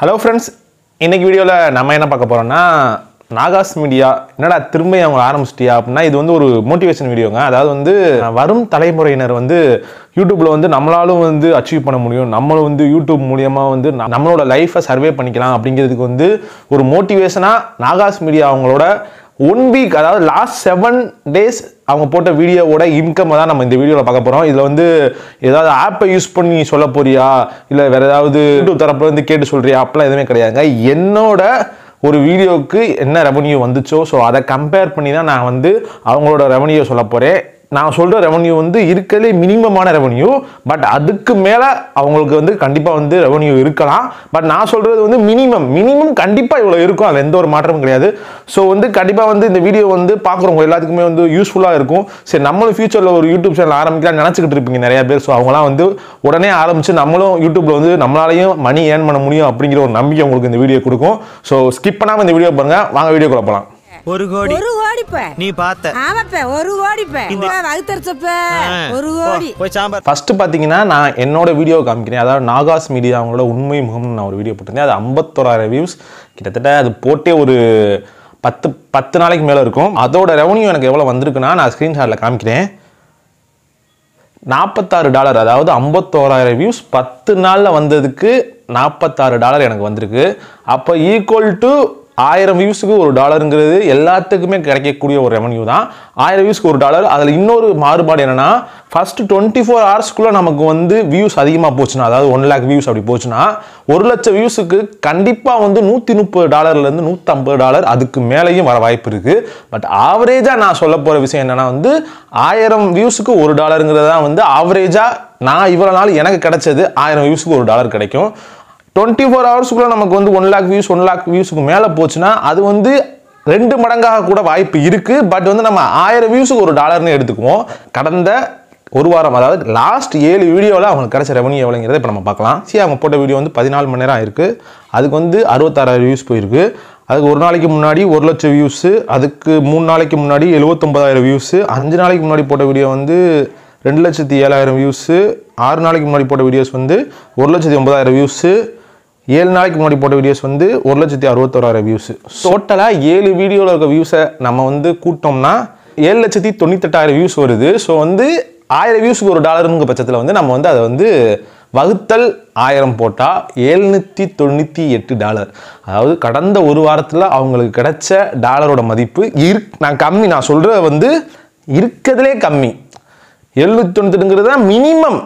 hello friends இன்றைக்கி வீடியோவில் நம்ம என்ன பார்க்க போகிறோம்னா நாகாஸ் மீடியா என்னடா திரும்ப அவங்க ஆரம்பிச்சிட்டியா அப்படின்னா இது வந்து ஒரு மோட்டிவேஷன் வீடியோங்க அதாவது வந்து வரும் தலைமுறையினர் வந்து யூடியூப்பில் வந்து நம்மளாலும் வந்து அச்சீவ் பண்ண முடியும் நம்மளும் வந்து யூடியூப் மூலியமா வந்து நம்மளோட லைஃபை சர்வே பண்ணிக்கலாம் அப்படிங்கிறதுக்கு வந்து ஒரு மோட்டிவேஷனாக நாகாஸ் மீடியா அவங்களோட ஒன் வீக் அதாவது லாஸ்ட் செவன் டேஸ் அவங்க போட்ட வீடியோவோட இன்கம் தான் நம்ம இந்த வீடியோவில் பார்க்க போகிறோம் இதில் வந்து ஏதாவது ஆப்பை யூஸ் பண்ணி சொல்ல போறியா இல்லை வேறு ஏதாவது யூடியூப் தரப்புல வந்து கேட்டு சொல்கிறியா அப்படிலாம் எதுவுமே கிடையாதுங்க என்னோட ஒரு வீடியோவுக்கு என்ன ரெவன்யூ வந்துச்சோ ஸோ அதை கம்பேர் பண்ணி தான் நான் வந்து அவங்களோட ரெவன்யூ சொல்ல போகிறேன் நான் சொல்கிற ரெவன்யூ வந்து இருக்கிறதே மினிமமான ரெவன்யூ பட் அதுக்கு மேலே அவங்களுக்கு வந்து கண்டிப்பாக வந்து ரெவன்யூ இருக்கலாம் பட் நான் சொல்கிறது வந்து மினிமம் மினிமம் கண்டிப்பாக இவ்வளோ இருக்கும் அதில் எந்த ஒரு மாற்றமும் கிடையாது ஸோ வந்து கண்டிப்பாக வந்து இந்த வீடியோ வந்து பார்க்குறவங்க எல்லாத்துக்குமே வந்து யூஸ்ஃபுல்லாக இருக்கும் சரி நம்மளும் ஃபியூச்சரில் ஒரு யூடியூப் சேனல் ஆரம்பிக்கலாம் நினச்சிக்கிட்டு இருப்பீங்க நிறையா பேர் ஸோ அவங்களாம் வந்து உடனே ஆரம்பித்து நம்மளும் யூடியூப்பில் வந்து நம்மளாலையும் மணி ஏர்ன் பண்ண முடியும் அப்படிங்கிற ஒரு நம்பிக்கை உங்களுக்கு இந்த வீடியோ கொடுக்கும் ஸோ ஸ்கிப் பண்ணாமல் இந்த வீடியோ பாருங்கள் வாங்க வீடியோ போகலாம் ஒரு கோடி ஒரு கோடி பே நீ பார்த்த ஆமாப்ப ஒரு கோடி பே வகுத்தரிச்சப்ப ஒரு கோடி போய் சாம்பார் ஃபர்ஸ்ட் பாத்தீங்கன்னா நான் என்னோட வீடியோ காமிக்கிறேன் அதாவது நாகாஸ் மீடியா அவங்களோட உண்மை முகம்னு நான் ஒரு வீடியோ போட்டிருந்தேன் அது ஐம்பத்தோராயிரம் வியூஸ் கிட்டத்தட்ட அது போட்டே ஒரு பத்து பத்து நாளைக்கு மேலே இருக்கும் அதோட ரெவன்யூ எனக்கு எவ்வளோ வந்திருக்குன்னா நான் ஸ்க்ரீன்ஷாட்டில் காமிக்கிறேன் நாற்பத்தாறு டாலர் அதாவது ஐம்பத்தோராயிரம் வியூஸ் பத்து நாளில் வந்ததுக்கு நாற்பத்தாறு டாலர் எனக்கு வந்திருக்கு அப்போ ஈக்குவல் டு ஆயிரம் வியூஸுக்கு ஒரு டாலருங்கிறது எல்லாத்துக்குமே கிடைக்கக்கூடிய ஒரு ரெவன்யூ தான் ஆயிரம் வியூஸ்க்கு ஒரு டாலர் அதில் இன்னொரு மாறுபாடு என்னென்னா ஃபஸ்ட்டு டுவெண்ட்டி ஃபோர் ஹவர்ஸ்க்குள்ளே நமக்கு வந்து வியூஸ் அதிகமாக போச்சுன்னா அதாவது ஒன் லேக் வியூஸ் அப்படி போச்சுன்னா ஒரு லட்சம் வியூஸுக்கு கண்டிப்பாக வந்து நூற்றி முப்பது டாலர்லேருந்து நூற்றம்பது டாலர் அதுக்கு மேலேயும் வர வாய்ப்பு இருக்குது பட் ஆவரேஜாக நான் சொல்ல போகிற விஷயம் என்னென்னா வந்து ஆயிரம் வியூஸுக்கு ஒரு டாலருங்கிறது தான் வந்து ஆவரேஜாக நான் இவ்வளோ நாள் எனக்கு கிடைச்சது ஆயிரம் வியூஸுக்கு ஒரு டாலர் கிடைக்கும் டுவெண்ட்டி ஃபோர் ஹவர்ஸ்க்குள்ளே நமக்கு வந்து one lakh views one lakh வியூஸுக்கு மேலே போச்சுன்னா அது வந்து ரெண்டு மடங்காக கூட வாய்ப்பு இருக்குது பட் வந்து நம்ம ஆயிரம் வியூஸுக்கு ஒரு டாலர்னு எடுத்துக்குவோம் கடந்த ஒரு வாரம் அதாவது லாஸ்ட் ஏழு வீடியோவில் அவங்களுக்கு கிடைச்ச ரெவன்யூ எவ்வளோங்கிறத இப்போ நம்ம பார்க்கலாம் சரி அவங்க போட்ட வீடியோ வந்து பதினாலு மணி நேரம் இருக்குது அதுக்கு வந்து அறுபத்தாறாயிரம் வியூஸ் போயிருக்கு அதுக்கு ஒரு நாளைக்கு முன்னாடி ஒரு லட்சம் வியூஸு அதுக்கு மூணு நாளைக்கு முன்னாடி எழுபத்தொம்பதாயிரம் வியூஸு அஞ்சு நாளைக்கு முன்னாடி போட்ட வீடியோ வந்து ரெண்டு லட்சத்தி ஏழாயிரம் வியூஸு ஆறு நாளைக்கு முன்னாடி போட்ட வீடியோஸ் வந்து ஒரு லட்சத்தி ஒன்பதாயிரம் வியூஸு ஏழு நாளைக்கு முன்னாடி போட்ட வீடியோஸ் வந்து ஒரு லட்சத்தி அறுபத்தோராயிரம் வியூஸ் டோட்டலாக ஏழு வீடியோவில் இருக்க வியூஸை நம்ம வந்து கூட்டோம்னா ஏழு லட்சத்தி தொண்ணூத்தெட்டாயிரம் வியூஸ் வருது ஸோ வந்து ஆயிரம் வியூஸுக்கு ஒரு டாலருங்க பட்சத்தில் வந்து நம்ம வந்து அதை வந்து வகுத்தல் ஆயிரம் போட்டால் எழுநூற்றி தொண்ணூற்றி எட்டு டாலர் அதாவது கடந்த ஒரு வாரத்தில் அவங்களுக்கு கிடைச்ச டாலரோட மதிப்பு இரு நான் கம்மி நான் சொல்கிறத வந்து இருக்கிறதுலே கம்மி எழுநூற்றி தொண்ணூத்தெட்டுங்கிறது தான் மினிமம்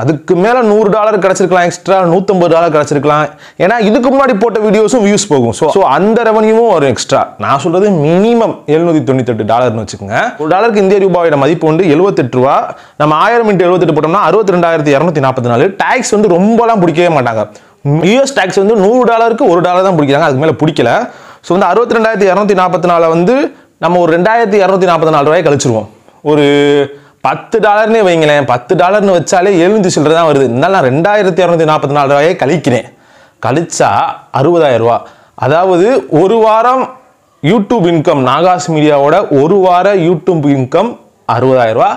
அதுக்கு மேலே நூறு டாலர் கிடச்சிருக்கலாம் எக்ஸ்ட்ரா நூற்றம்பது டாலர் கிடச்சிருக்கலாம் ஏன்னா இதுக்கு முன்னாடி போட்ட வீடியோஸும் வியூஸ் போகும் ஸோ ஸோ அந்த ரெவன்யூவும் வரும் எக்ஸ்ட்ரா நான் சொல்கிறது மினிமம் எழுநூற்றி தொண்ணூத்தெட்டு டாலர்னு வச்சுக்கோங்க ஒரு டாலருக்கு இந்திய ரூபாயோட மதிப்பு வந்து எழுபத்தெட்டு ரூபா நம்ம ஆயிரம் இன்ட்டு எழுபத்தெட்டு போட்டோம்னா அறுபத்தி ரெண்டாயிரத்தி இரநூத்தி நாற்பத்தி நாலு டேக்ஸ் வந்து ரொம்பலாம் பிடிக்கவே மாட்டாங்க யூஎஸ் டேக்ஸ் வந்து நூறு டாலருக்கு ஒரு டாலர் தான் பிடிக்கிறாங்க அதுக்கு மேலே பிடிக்கல ஸோ வந்து அறுபத்தி ரெண்டாயிரத்தி இரநூத்தி நாற்பத்தி நாலு வந்து நம்ம ஒரு ரெண்டாயிரத்தி இரநூத்தி நாற்பத்தி நாலு ரூபாய் கழிச்சிருவோம் ஒரு பத்து டாலர்னே வைங்களேன் பத்து டாலர்னு வச்சாலே எழுந்து சில்லரை தான் வருது இருந்தாலும் நான் ரெண்டாயிரத்தி இரநூத்தி நாற்பத்தி நாலு ரூபாயை கழிக்கிறேன் கழிச்சா அறுபதாயிரம் ரூபா அதாவது ஒரு வாரம் யூடியூப் இன்கம் நாகாஸ் மீடியாவோட ஒரு வார யூடியூப் இன்கம் அறுபதாயிரம் ரூபா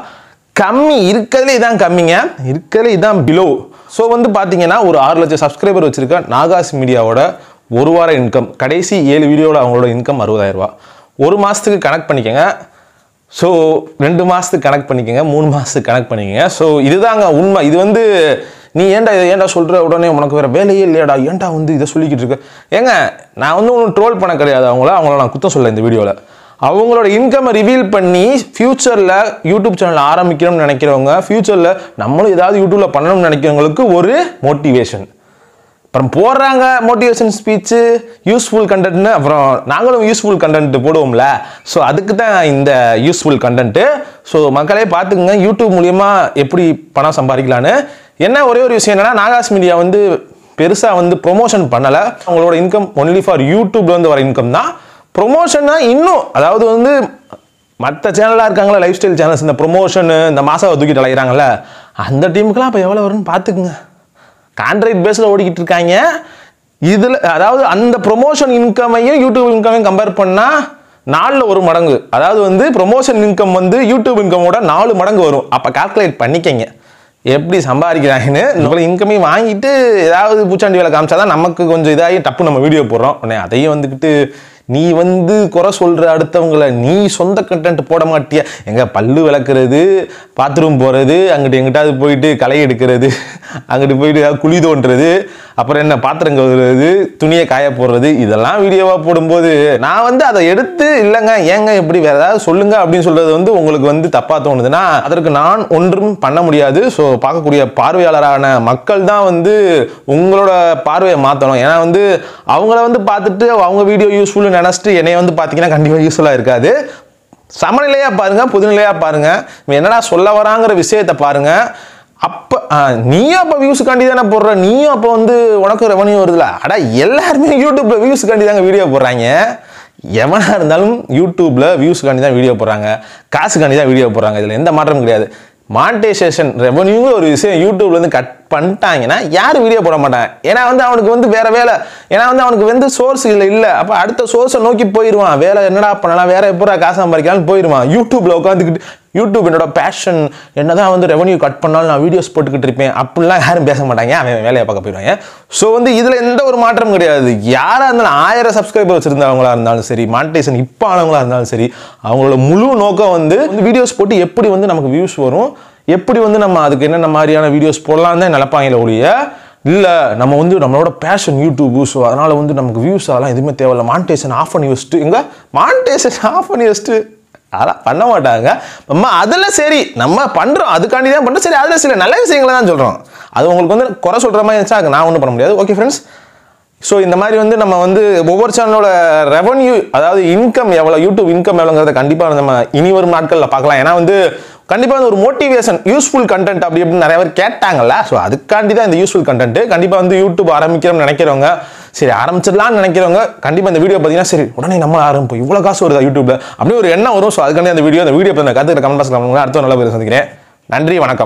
கம்மி இருக்கிறதுலே இதான் கம்மிங்க இருக்கிறதுலே இதான் பிலோ ஸோ வந்து பார்த்தீங்கன்னா ஒரு ஆறு லட்சம் சப்ஸ்கிரைபர் வச்சுருக்கேன் நாகாஸ் மீடியாவோட ஒரு வார இன்கம் கடைசி ஏழு வீடியோவில் அவங்களோட இன்கம் அறுபதாயிரம் ரூபா ஒரு மாதத்துக்கு கனெக்ட் பண்ணிக்கோங்க ஸோ ரெண்டு மாதத்துக்கு கனெக்ட் பண்ணிக்கோங்க மூணு மாதத்துக்கு கனெக்ட் பண்ணிக்கோங்க ஸோ இதுதாங்க உண்மை இது வந்து நீ ஏன்டா இதை ஏன்டா சொல்கிற உடனே உனக்கு வேறு வேலையே இல்லையாடா ஏன்டா வந்து இதை சொல்லிக்கிட்டு இருக்க ஏங்க நான் வந்து ஒன்றும் ட்ரோல் பண்ண கிடையாது அவங்கள அவங்கள நான் குத்தம் சொல்ல இந்த வீடியோவில் அவங்களோட இன்கம்மை ரிவீல் பண்ணி ஃப்யூச்சரில் யூடியூப் சேனல் ஆரம்பிக்கணும்னு நினைக்கிறவங்க ஃப்யூச்சரில் நம்மளும் ஏதாவது யூடியூப்பில் பண்ணணும்னு நினைக்கிறவங்களுக்கு ஒரு மோட்டிவேஷன் அப்புறம் போடுறாங்க மோட்டிவேஷன் ஸ்பீச்சு யூஸ்ஃபுல் கண்டென்ட்னு அப்புறம் நாங்களும் யூஸ்ஃபுல் கண்டென்ட் போடுவோம்ல ஸோ அதுக்கு தான் இந்த யூஸ்ஃபுல் கண்டென்ட்டு ஸோ மக்களே பார்த்துக்குங்க யூடியூப் மூலிமா எப்படி பணம் சம்பாதிக்கலான்னு என்ன ஒரே ஒரு விஷயம் என்னென்னா நாகாஸ் மீடியா வந்து பெருசாக வந்து ப்ரொமோஷன் பண்ணலை அவங்களோட இன்கம் ஒன்லி ஃபார் யூடியூப்லேருந்து வர இன்கம் தான் ப்ரொமோஷன்னா இன்னும் அதாவது வந்து மற்ற சேனலாக இருக்காங்களா லைஃப் ஸ்டைல் சேனல்ஸ் இந்த ப்ரொமோஷனு இந்த மாசாவை தூக்கிட்டு அலைகிறாங்கல்ல அந்த டீமுக்கெல்லாம் அப்போ எவ்வளோ வரும்னு பார்த்துக்குங்க கான்ட்ராக்ட் பேஸில் ஓடிக்கிட்டு இருக்காங்க இதில் அதாவது அந்த ப்ரொமோஷன் இன்கமையும் யூடியூப் இன்கமையும் கம்பேர் பண்ணால் நாலில் ஒரு மடங்கு அதாவது வந்து ப்ரொமோஷன் இன்கம் வந்து யூடியூப் இன்கமோட நாலு மடங்கு வரும் அப்போ கால்குலேட் பண்ணிக்கங்க எப்படி சம்பாதிக்கிறாங்கன்னு இவ்வளோ இன்கமே வாங்கிட்டு ஏதாவது பூச்சாண்டி வேலை காமிச்சா தான் நமக்கு கொஞ்சம் இதாகி டப்பு நம்ம வீடியோ போடுறோம் உடனே அதையும் வந்துக்கிட்டு நீ வந்து குறை சொல்கிற அடுத்தவங்களை நீ சொந்த கண்டென்ட் போட மாட்டியா எங்கே பல்லு விளக்குறது பாத்ரூம் போகிறது அங்கிட்டு எங்கிட்டாவது போயிட்டு களை எடுக்கிறது அங்கிட்டு போயிட்டு ஏதாவது குழி தோன்றது அப்புறம் என்ன பாத்திரம் கவுறது துணியை காய போடுறது இதெல்லாம் வீடியோவாக போடும்போது நான் வந்து அதை எடுத்து இல்லைங்க ஏங்க எப்படி வேறு ஏதாவது சொல்லுங்கள் அப்படின்னு சொல்கிறது வந்து உங்களுக்கு வந்து தப்பாக தோணுதுன்னா அதற்கு நான் ஒன்றும் பண்ண முடியாது ஸோ பார்க்கக்கூடிய பார்வையாளரான மக்கள் தான் வந்து உங்களோட பார்வையை மாற்றணும் ஏன்னா வந்து அவங்கள வந்து பார்த்துட்டு அவங்க வீடியோ யூஸ்ஃபுல்லு நினச்சிட்டு என்னை வந்து பார்த்தீங்கன்னா கண்டிப்பாக யூஸ்ஃபுல்லாக இருக்காது சமநிலையாக பாருங்கள் புதுநிலையாக பாருங்கள் என்னடா சொல்ல வராங்கிற விஷயத்தை பாருங்கள் அப்போ நீயும் அப்போ வியூஸுக்காண்டி தானே போடுற நீயும் அப்போ வந்து உனக்கு ரெவன்யூ வருதுல அடா எல்லாருமே யூடியூப்பில் வியூஸுக்காண்டி தாங்க வீடியோ போடுறாங்க எவனாக இருந்தாலும் யூடியூப்பில் வியூஸுக்காண்டி தான் வீடியோ போடுறாங்க காசுக்காண்டி தான் வீடியோ போடுறாங்க இதில் எந்த மாற்றமும் கிடையாது மானிட்டைசேஷன் ரெவன்யூங்கிற ஒரு விஷயம் யூடியூப்லேருந்து கட் பண்ணிட்டாங்கன்னா யாரும் வீடியோ போட மாட்டாங்க ஏன்னா வந்து அவனுக்கு வந்து வேற வேலை ஏன்னா வந்து அவனுக்கு வந்து சோர்ஸ் இல்லை இல்லை அப்போ அடுத்த சோர்ஸை நோக்கி போயிடுவான் வேலை என்னடா பண்ணலாம் வேற எப்போ காசு சம்பாதிக்கலாம்னு போயிடுவான் யூடியூப்ல உட்காந்துக்கிட்டு யூடியூப் என்னோட பேஷன் என்னதான் வந்து ரெவன்யூ கட் பண்ணாலும் நான் வீடியோஸ் போட்டுக்கிட்டு இருப்பேன் அப்படிலாம் யாரும் பேச மாட்டாங்க அவன் வேலையை பார்க்க போயிடுவாங்க ஸோ வந்து இதில் எந்த ஒரு மாற்றம் கிடையாது யாராக இருந்தாலும் ஆயிரம் சப்ஸ்கிரைபர் வச்சிருந்தவங்களா இருந்தாலும் சரி மானிட்டேஷன் இப்போ ஆனவங்களா இருந்தாலும் சரி அவங்களோட முழு நோக்கம் வந்து வீடியோஸ் போட்டு எப்படி வந்து நமக்கு வியூஸ் வரும் எப்படி வந்து நம்ம அதுக்கு என்னென்ன மாதிரியான வீடியோஸ் போடலாம் தான் நினைப்பாங்களே ஒழிய இல்லை நம்ம வந்து நம்மளோட பேஷன் யூடியூப் யூஸ் அதனால் வந்து நமக்கு வியூஸ் அதெல்லாம் எதுவுமே இல்லை மான்டேஷன் ஆஃப் பண்ணி வச்சுட்டு எங்க மான்டேஷன் ஆஃப் பண்ணி வச்சுட்டு அதெல்லாம் பண்ண மாட்டாங்க நம்ம அதில் சரி நம்ம பண்ணுறோம் அதுக்காண்டி தான் பண்ணுறோம் சரி அதில் சில நல்ல விஷயங்களை தான் சொல்கிறோம் அது உங்களுக்கு வந்து குறை சொல்கிற மாதிரி இருந்துச்சா நான் ஒன்றும் பண்ண முடியாது ஓகே ஃப்ரெண்ட்ஸ் ஸோ இந்த மாதிரி வந்து நம்ம வந்து ஒவ்வொரு சேனலோட ரெவன்யூ அதாவது இன்கம் எவ்வளோ யூடியூப் இன்கம் எவ்வளோங்கிறத கண்டிப்பாக நம்ம இனி வரும் நாட்களில் பார்க்கலாம் ஏன்னா வந்து கண்டிப்பாக வந்து ஒரு மோட்டிவேஷன் யூஸ்ஃபுல் கண்டென்ட் அப்படி அப்படின்னு நிறைய பேர் கேட்டாங்கல்ல ஸோ அதுக்காண்டி தான் இந்த யூஸ்ஃபுல் கண்டென்ட் கண்டிப்பாக வந்து யூடியூப் ஆரம்பிக்கிறோம்னு நினைக்கிறவங்க சரி ஆரம்பிச்சிடலாம்னு நினைக்கிறவங்க கண்டிப்பாக இந்த வீடியோ பார்த்தீங்கன்னா சரி உடனே நம்ம ஆரம்பிப்போம் இவ்வளோ காசு வருதா யூடியூப்ல அப்படி ஒரு எண்ணம் வரும் ஸோ அதுக்காண்டி அந்த வீடியோ அந்த வீடியோ பார்த்து கற்றுக்கிற கமெண்ட் பாக்ஸ் அடுத்த நல்ல பேர் சந்திக்கிறேன் நன்றி வணக்கம்